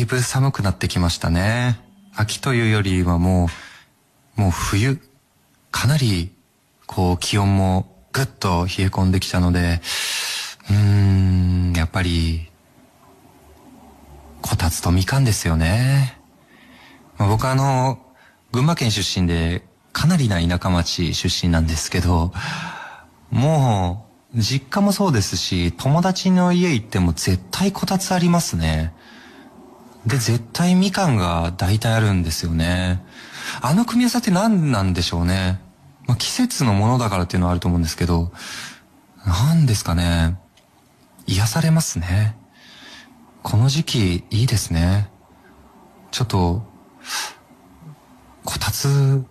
いぶ寒くなってきましたね。秋というよりはもう、もう冬、かなり、こう、気温もぐっと冷え込んできたので、うーん、やっぱり、こたつとみかんですよね。まあ、僕あの、群馬県出身で、かなりな田舎町出身なんですけど、もう、実家もそうですし、友達の家行っても絶対こたつありますね。で、絶対みかんが大体あるんですよね。あの組み合わせって何なんでしょうね。まあ、季節のものだからっていうのはあると思うんですけど、何ですかね。癒されますね。この時期いいですね。ちょっと、こたつ